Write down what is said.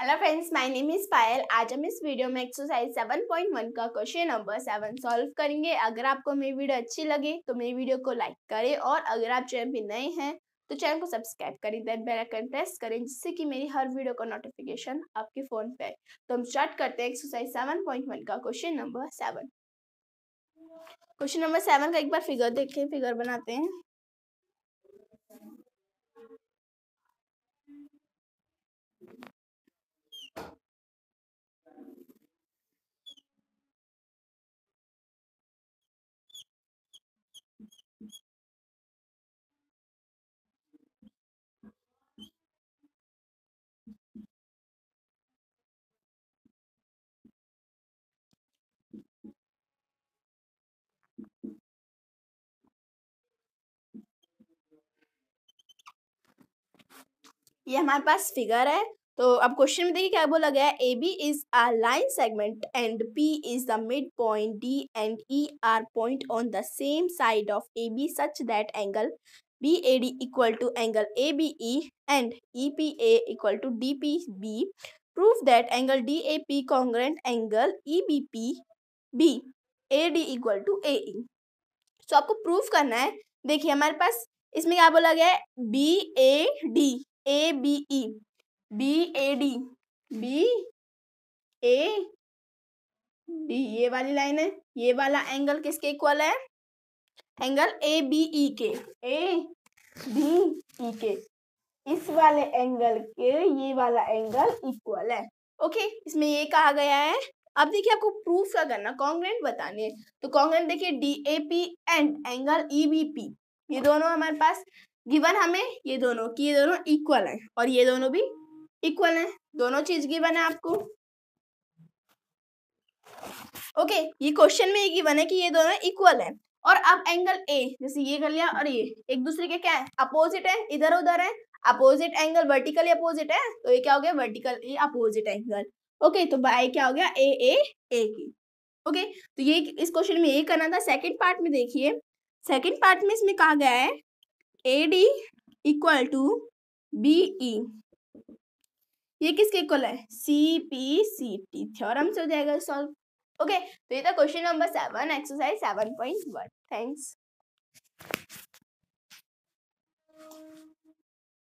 Hello friends my name is Payal आज हम इस वीडियो में एक्सरसाइज 7.1 का क्वेश्चन नंबर सेवन सॉल्व करेंगे अगर आपको मेरी वीडियो अच्छी लगे तो मेरी वीडियो को लाइक करें और अगर आप चैनल पे नए हैं तो चैनल को सब्सक्राइब करें देन बेल आइकन प्रेस करें जिससे कि मेरी हर वीडियो का नोटिफिकेशन आपके फ़ोन पे तो हम स्टार्ट करते हैं एक्सरसाइज सेवन का question number seven question number seven का एक बार फिगर देखें फिगर बनाते हैं ये हमारे पास फिगर है तो अब क्वेश्चन में देखिए क्या बोला गया है A B is a line segment and P is the mid point D and E are point on the same side of A B such that angle B A D equal to angle A B E and E P A equal to D P B prove that एंगल DAP congruent पी EBP B AD equal to AE. So so, आपको proof करना है देखिए हमारे पास इसमें क्या बोला गया है B A D A B E B A D B A D ये वाली लाइन है ये वाला एंगल किसके इक्वल है एंगल ए बी ई के ए बी ई के इस वाले एंगल के ये वाला एंगल इक्वल है ओके इसमें ये कहा गया है अब देखिए आपको प्रूफ का करना कॉन्ग्रेंट बताने तो कॉन्ग्रेंट देखिए D A P and angle E B P ये दोनों हमारे पास गिवन हमें ये दोनों कि ये दोनों इक्वल हैं और ये दोनों भी इक्वल हैं दोनों चीज गिवन है आपको ओके okay, ये क्वेश्चन में ये गिवन है कि ये दोनों इक्वल हैं और अब एंगल ए जैसे ये कर लिया और ये एक दूसरे के क्या है अपोजिट है इधर उधर है अपोजिट एंगल वर्टिकल अपोजिट है तो ये क्या हो गया vertical a opposite angle okay तो बाय क्या हो गया ए ए ए की ओके तो ये इस क्वेश्चन में ये करना था सेकंड पार्ट में देखिए सेकंड पार्ट में इसमें कहा गया है AD इक्वल टू BE ये किसके इक्वल है C P C T theorem से हो जाएगा सॉल्व ओके तो ये था question number seven exercise seven point one thanks